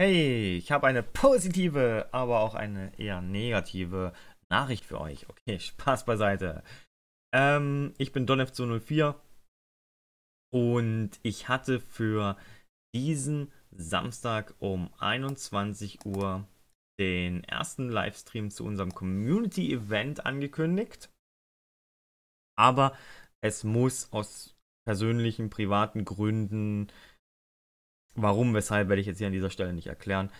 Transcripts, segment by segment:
Hey, ich habe eine positive, aber auch eine eher negative Nachricht für euch. Okay, Spaß beiseite. Ähm, ich bin donfc 204 und ich hatte für diesen Samstag um 21 Uhr den ersten Livestream zu unserem Community-Event angekündigt. Aber es muss aus persönlichen, privaten Gründen warum, weshalb werde ich jetzt hier an dieser Stelle nicht erklären,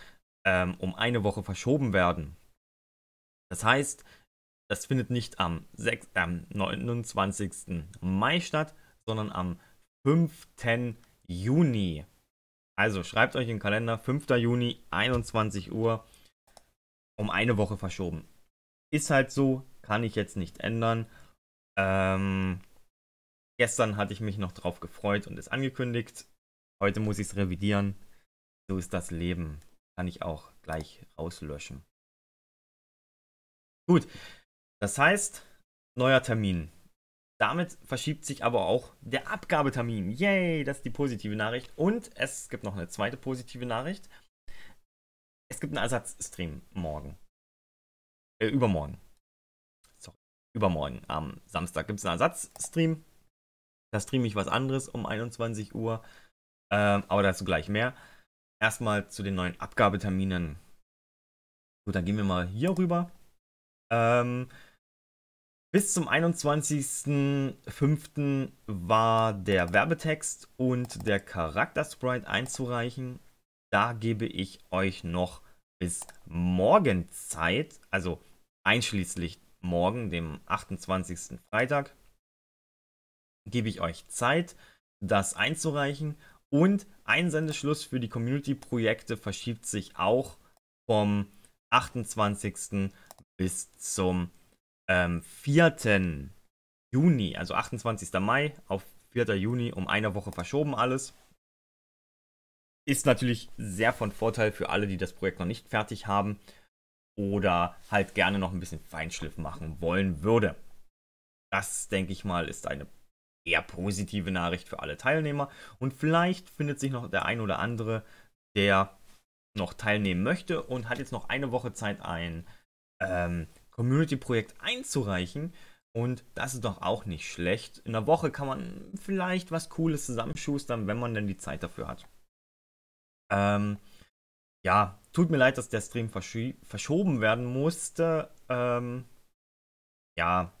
ähm, um eine Woche verschoben werden. Das heißt, das findet nicht am 6, ähm, 29. Mai statt, sondern am 5. Juni. Also schreibt euch in den Kalender, 5. Juni, 21 Uhr, um eine Woche verschoben. Ist halt so, kann ich jetzt nicht ändern. Ähm, gestern hatte ich mich noch drauf gefreut und es angekündigt. Heute muss ich es revidieren. So ist das Leben. Kann ich auch gleich rauslöschen. Gut, das heißt, neuer Termin. Damit verschiebt sich aber auch der Abgabetermin. Yay, das ist die positive Nachricht. Und es gibt noch eine zweite positive Nachricht. Es gibt einen Ersatzstream morgen. Äh, übermorgen. Sorry, übermorgen. Am Samstag gibt es einen Ersatzstream. Da streame ich was anderes um 21 Uhr. Ähm, aber dazu gleich mehr. Erstmal zu den neuen Abgabeterminen. Gut, dann gehen wir mal hier rüber. Ähm, bis zum 21.05. war der Werbetext und der Charaktersprite einzureichen. Da gebe ich euch noch bis morgen Zeit, also einschließlich morgen, dem 28. Freitag, gebe ich euch Zeit, das einzureichen und ein Sendeschluss für die Community-Projekte verschiebt sich auch vom 28. bis zum ähm, 4. Juni, also 28. Mai auf 4. Juni, um eine Woche verschoben alles. Ist natürlich sehr von Vorteil für alle, die das Projekt noch nicht fertig haben oder halt gerne noch ein bisschen Feinschliff machen wollen würde. Das, denke ich mal, ist eine eher positive Nachricht für alle Teilnehmer. Und vielleicht findet sich noch der ein oder andere, der noch teilnehmen möchte und hat jetzt noch eine Woche Zeit, ein ähm, Community-Projekt einzureichen. Und das ist doch auch nicht schlecht. In der Woche kann man vielleicht was Cooles zusammenschustern, wenn man denn die Zeit dafür hat. Ähm, ja, tut mir leid, dass der Stream verschi- verschoben werden musste. Ähm, ja,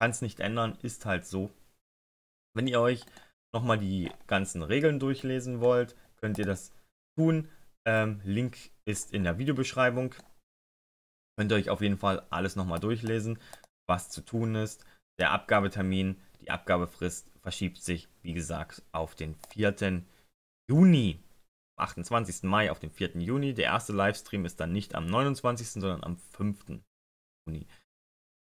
kann es nicht ändern, ist halt so. Wenn ihr euch nochmal die ganzen Regeln durchlesen wollt, könnt ihr das tun. Ähm, Link ist in der Videobeschreibung. Könnt ihr euch auf jeden Fall alles nochmal durchlesen, was zu tun ist. Der Abgabetermin, die Abgabefrist verschiebt sich, wie gesagt, auf den 4. Juni. 28. Mai auf den 4. Juni. Der erste Livestream ist dann nicht am 29., sondern am 5. Juni.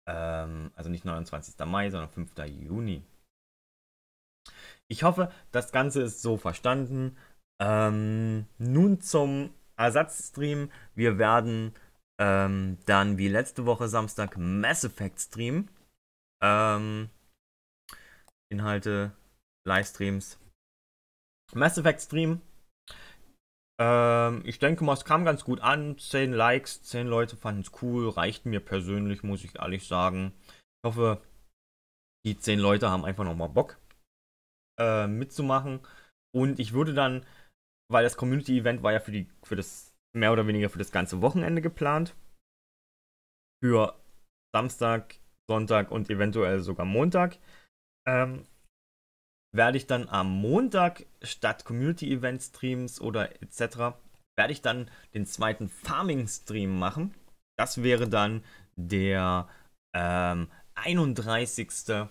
Ähm, also nicht 29. Mai, sondern 5. Juni. Ich hoffe, das Ganze ist so verstanden. Ähm, nun zum Ersatzstream. Wir werden ähm, dann wie letzte Woche Samstag Mass Effect streamen. Ähm, Inhalte, Livestreams. Mass Effect Stream. Ähm, ich denke mal, es kam ganz gut an. 10 Likes, 10 Leute fanden es cool. Reicht mir persönlich, muss ich ehrlich sagen. Ich hoffe, die 10 Leute haben einfach nochmal Bock äh, mitzumachen. Und ich würde dann, weil das Community-Event war ja für die, für das, mehr oder weniger für das ganze Wochenende geplant. Für Samstag, Sonntag und eventuell sogar Montag. Ähm, werde ich dann am Montag statt Community-Event-Streams oder etc. werde ich dann den zweiten Farming-Stream machen. Das wäre dann der ähm, 31.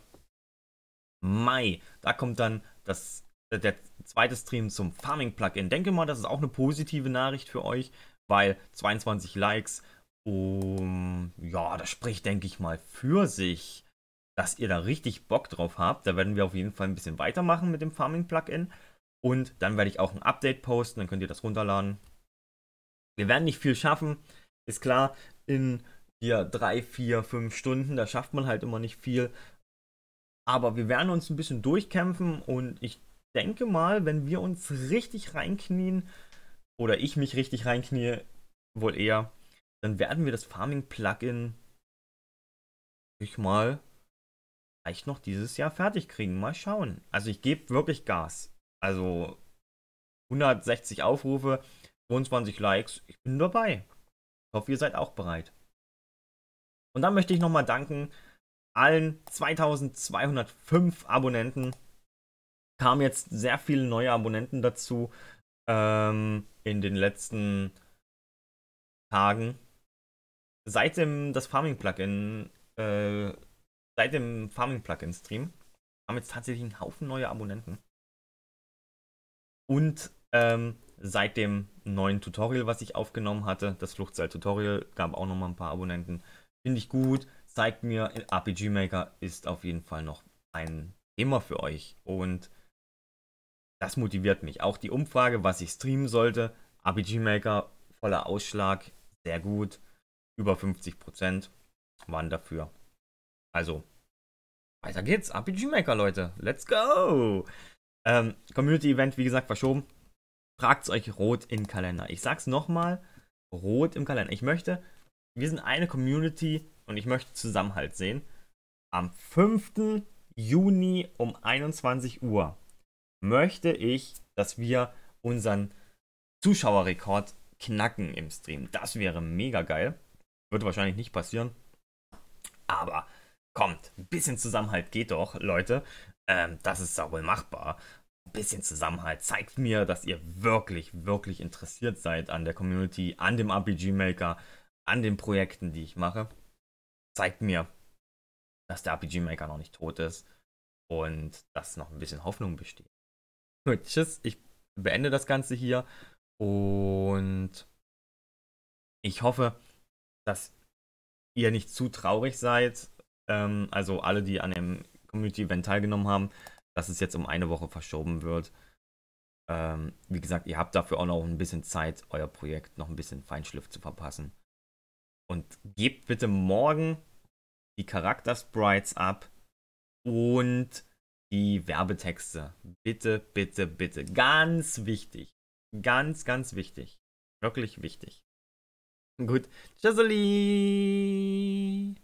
Mai. Da kommt dann das, äh, der zweite Stream zum Farming-Plugin. Denke mal, das ist auch eine positive Nachricht für euch, weil 22 Likes, um, ja, das spricht, denke ich mal, für sich, dass ihr da richtig Bock drauf habt. Da werden wir auf jeden Fall ein bisschen weitermachen mit dem Farming-Plugin. Und dann werde ich auch ein Update posten, dann könnt ihr das runterladen. Wir werden nicht viel schaffen, ist klar. In hier 3, 4, 5 Stunden, da schafft man halt immer nicht viel. Aber wir werden uns ein bisschen durchkämpfen und ich denke mal, wenn wir uns richtig reinknien, oder ich mich richtig reinknie, wohl eher, dann werden wir das Farming-Plugin, ich mal, vielleicht noch dieses Jahr fertig kriegen. Mal schauen. Also ich gebe wirklich Gas. Also 160 Aufrufe, 22 Likes, ich bin dabei. Ich hoffe, ihr seid auch bereit. Und dann möchte ich nochmal danken allen 2205 Abonnenten kamen jetzt sehr viele neue Abonnenten dazu ähm, in den letzten Tagen. Seit dem das Farming Plugin, äh, seit dem Farming Plugin Stream haben jetzt tatsächlich einen Haufen neue Abonnenten. Und ähm, seit dem neuen Tutorial, was ich aufgenommen hatte, das Fluchtseil-Tutorial, gab auch nochmal ein paar Abonnenten. Finde ich gut, zeigt mir, RPG Maker ist auf jeden Fall noch ein Thema für euch. Und das motiviert mich. Auch die Umfrage, was ich streamen sollte. RPG Maker, voller Ausschlag, sehr gut. Über 50% waren dafür. Also, weiter geht's. RPG Maker, Leute. Let's go! Ähm, Community Event, wie gesagt, verschoben. Tragt's euch rot im Kalender. Ich sag's nochmal: rot im Kalender. Ich möchte, wir sind eine Community, und ich möchte Zusammenhalt sehen. Am 5. Juni um 21 Uhr möchte ich, dass wir unseren Zuschauerrekord knacken im Stream. Das wäre mega geil. Wird wahrscheinlich nicht passieren. Aber kommt, ein bisschen Zusammenhalt geht doch, Leute. Ähm, das ist ja wohl machbar. Ein bisschen Zusammenhalt zeigt mir, dass ihr wirklich, wirklich interessiert seid an der Community, an dem RPG Maker, an den Projekten, die ich mache zeigt mir, dass der RPG Maker noch nicht tot ist und dass noch ein bisschen Hoffnung besteht. Gut, tschüss, ich beende das Ganze hier und ich hoffe, dass ihr nicht zu traurig seid. Ähm, also alle, die an dem Community Event teilgenommen haben, dass es jetzt um eine Woche verschoben wird. Ähm, wie gesagt, ihr habt dafür auch noch ein bisschen Zeit, euer Projekt noch ein bisschen Feinschliff zu verpassen. Und gebt bitte morgen die Charaktersprites ab und die Werbetexte. Bitte, bitte, bitte. Ganz wichtig. Ganz, ganz wichtig. Wirklich wichtig. Gut. Tschüsseli!